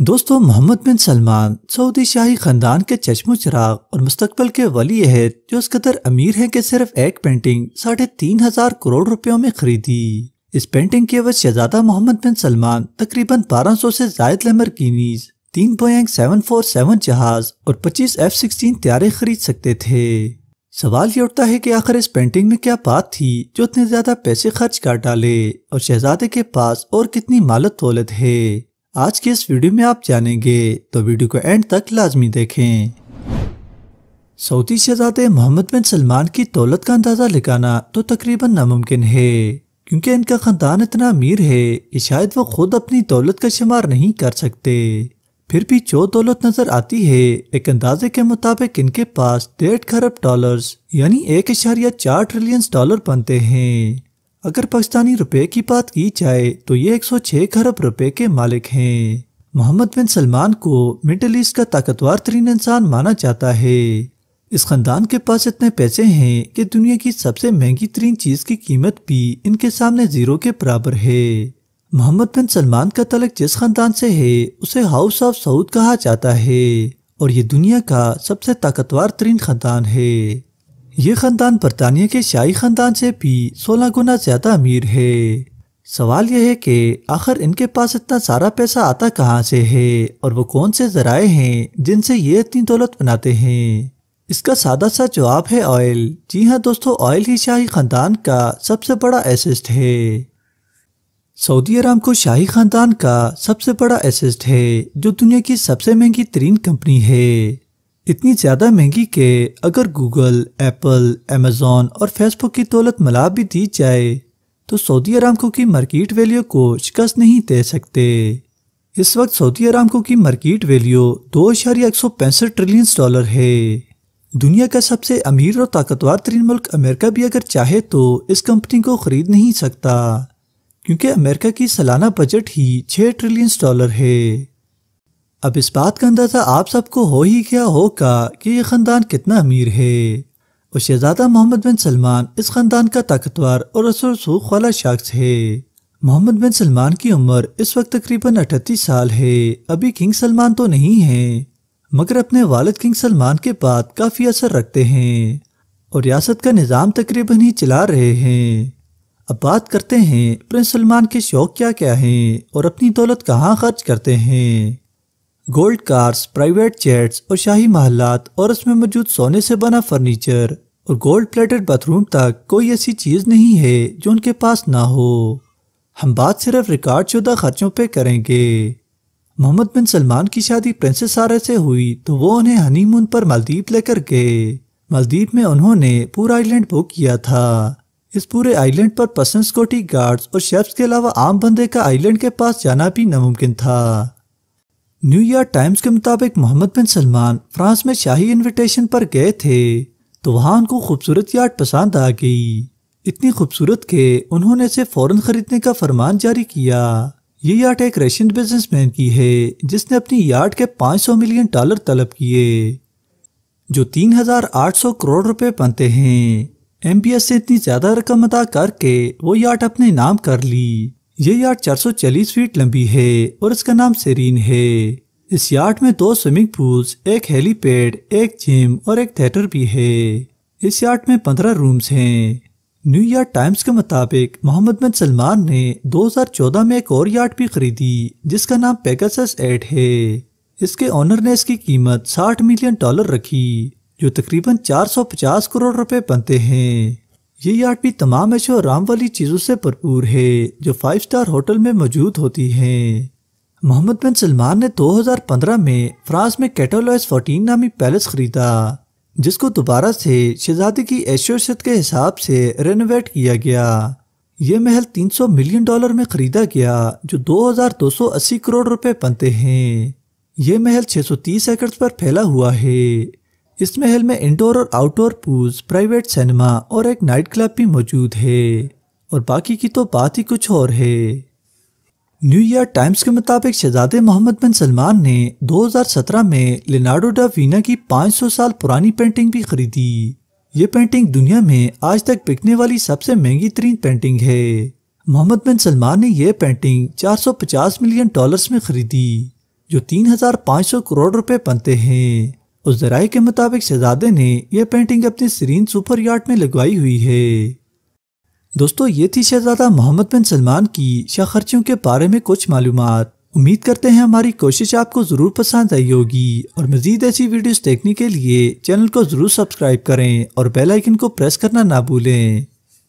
दोस्तों Mohammed bin Salman Saudi शाही खानदान के चश्मो चिराग और मुस्तकबल के वली अहद जो इस कदर अमीर हैं कि सिर्फ एक पेंटिंग साढ़े तीन हजार करोड़ रुपयों में खरीदी इस पेंटिंग के वजह शहजादा मोहम्मद बिन सलमान तकरीबन 1200 से जायद लेमरकीनीज तीन पॉइंट सेवन फोर सेवन जहाज और पच्चीस एफ सिक्सटीन त्यारे खरीद सकते थे सवाल ये उठता है कि आखिर इस पेंटिंग में क्या बात थी जो इतने ज्यादा पैसे खर्च कर डाले और शहजादे के पास और कितनी मालत दौलत है आज के इस वीडियो में आप जानेंगे तो वीडियो को एंड तक लाजमी देखें सऊदी शहजादे मोहम्मद बिन सलमान की दौलत का अंदाजा लगाना तो तकरीबन नामुमकिन है क्योंकि इनका खानदान इतना अमीर है कि शायद वो खुद अपनी दौलत का शुमार नहीं कर सकते फिर भी जो दौलत नजर आती है एक अंदाजे के मुताबिक इनके पास डेढ़ खरब डॉलर्स यानी एक इशारिया चार ट्रिलियन डॉलर बनते हैं अगर पाकिस्तानी रुपए की बात की जाए तो ये 106 खरब रुपए के मालिक हैं मोहम्मद बिन सलमान को मिडल ईस्ट का ताकतवर तरीन इंसान माना जाता है इस खानदान के पास इतने पैसे हैं कि दुनिया की सबसे महंगी तरीन चीज की कीमत भी इनके सामने जीरो के बराबर है मोहम्मद बिन सलमान का तलक जिस खानदान से है उसे हाउस ऑफ सऊद कहा जाता है और ये दुनिया का सबसे ताकतवर तरीन खानदान है ये खानदान बरतानिया के शाही खानदान से भी सोलह गुना ज्यादा अमीर है सवाल यह है कि आखिर इनके पास इतना सारा पैसा आता कहाँ से है और वो कौन से जराए हैं जिनसे ये इतनी दौलत बनाते हैं इसका सादा सा जवाब है ऑयल जी हाँ दोस्तों ऑयल ही शाही खानदान का सबसे बड़ा एसिस्ट है सऊदी अरब को शाही खानदान का सबसे बड़ा एसिस्ट है जो दुनिया की सबसे महंगी तरीन कंपनी है इतनी ज़्यादा महंगी के अगर गूगल एप्पल अमेजोन और फेसबुक की दौलत मला भी दी जाए तो सऊदी अरामको की मार्केट वैल्यू को शिकस्त नहीं दे सकते इस वक्त सऊदी अरामको की मार्केट वैल्यू दो अशारिया एक सौ पैंसठ ट्रिलियन डॉलर है दुनिया का सबसे अमीर और ताकतवर तरीन मुल्क अमेरिका भी अगर चाहे तो इस कंपनी को खरीद नहीं सकता क्योंकि अमेरिका की सालाना बजट ही छः ट्रिलियन डॉलर है अब इस बात का अंदाज़ा आप सबको हो ही क्या होगा कि ये ख़ानदान कितना अमीर है और शहजादा मोहम्मद बिन सलमान इस ख़ानदान का ताकतवर और असर सूख वाला शख्स है मोहम्मद बिन सलमान की उम्र इस वक्त तकरीबन अठतीस साल है अभी किंग सलमान तो नहीं है मगर अपने वालद किंग सलमान के बाद काफ़ी असर रखते हैं और रियासत का निज़ाम तकरीबन ही चला रहे हैं अब बात करते हैं प्रिंस सलमान के शौक क्या क्या हैं और अपनी दौलत कहाँ खर्च करते हैं गोल्ड कार्स प्राइवेट चेट्स और शाही महलात और उसमें मौजूद सोने से बना फर्नीचर और गोल्ड प्लेटेड बाथरूम तक कोई ऐसी चीज़ नहीं है जो उनके पास ना हो हम बात सिर्फ रिकॉर्ड शुदा खर्चों पे करेंगे मोहम्मद बिन सलमान की शादी प्रिंसेस सारा से हुई तो वो उन्हें हनीमून पर मालदीप लेकर गए मालदीप में उन्होंने पूरा आइलैंड बुक किया था इस पूरे आइलैंड पर पसंद सिक्योरिटी गार्ड्स और शेफ्स के अलावा आम बंदे का आइलैंड के पास जाना भी नामुमकिन था न्यूयॉर्क टाइम्स के मुताबिक मोहम्मद बिन सलमान फ्रांस में शाही इनविटेशन पर गए थे तो वहां उनको खूबसूरत यार्ड पसंद आ गई इतनी खूबसूरत के उन्होंने इसे फौरन खरीदने का फरमान जारी किया ये यार्ड एक रशियन बिजनेसमैन की है जिसने अपनी यार्ड के 500 मिलियन डॉलर तलब किए जो 3,800 करोड़ रुपए बनते हैं एमबीएस से इतनी ज्यादा रकम अदा करके वो यार्ड अपने नाम कर ली ये यार्ड 440 फीट लंबी है और इसका नाम सेरीन है इस यार्ड में दो स्विमिंग पूल्स एक हेलीपैड एक जिम और एक थिएटर भी है इस यार्ड में पंद्रह रूम्स हैं न्यूयॉर्क टाइम्स के मुताबिक मोहम्मद बिन सलमान ने 2014 में एक और यार्ड भी खरीदी जिसका नाम पेगासस एट है इसके ओनर ने इसकी कीमत 60 मिलियन डॉलर रखी जो तकरीबन 450 करोड़ रुपए बनते हैं ये यार्ड e भी तमाम ऐशो आराम वाली चीज़ों से भरपूर है जो फाइव स्टार होटल में मौजूद होती है मोहम्मद बिन सलमान ने 2015 में फ्रांस में कैटोलॉयस 14 नामी पैलेस खरीदा जिसको दोबारा से शहजादी की ऐशोशत के हिसाब से रेनोवेट किया गया यह महल 300 मिलियन डॉलर में खरीदा गया जो 2280 करोड़ रुपए बनते हैं यह महल 630 एकड़ पर फैला हुआ है इस महल में इंडोर और आउटडोर पूल्स प्राइवेट सिनेमा और एक नाइट क्लब भी मौजूद है और बाकी की तो बात ही कुछ और है न्यूयॉर्क टाइम्स के मुताबिक शहजादे मोहम्मद बिन सलमान ने 2017 में लिनाडो डा वीना की 500 साल पुरानी पेंटिंग भी खरीदी ये पेंटिंग दुनिया में आज तक बिकने वाली सबसे महंगी तरीन पेंटिंग है मोहम्मद बिन सलमान ने यह पेंटिंग 450 मिलियन डॉलर्स में खरीदी जो 3,500 करोड़ रुपए बनते हैं उस जराये के मुताबिक शहजादे ने यह पेंटिंग अपने सरीन सुपर यार्ड में लगवाई हुई है दोस्तों ये थी शहजादा मोहम्मद बिन सलमान की खर्चियों के बारे में कुछ मालूम उम्मीद करते हैं हमारी कोशिश आपको ज़रूर पसंद आई होगी और मज़ीद ऐसी वीडियोस देखने के लिए चैनल को ज़रूर सब्सक्राइब करें और बेल आइकन को प्रेस करना ना भूलें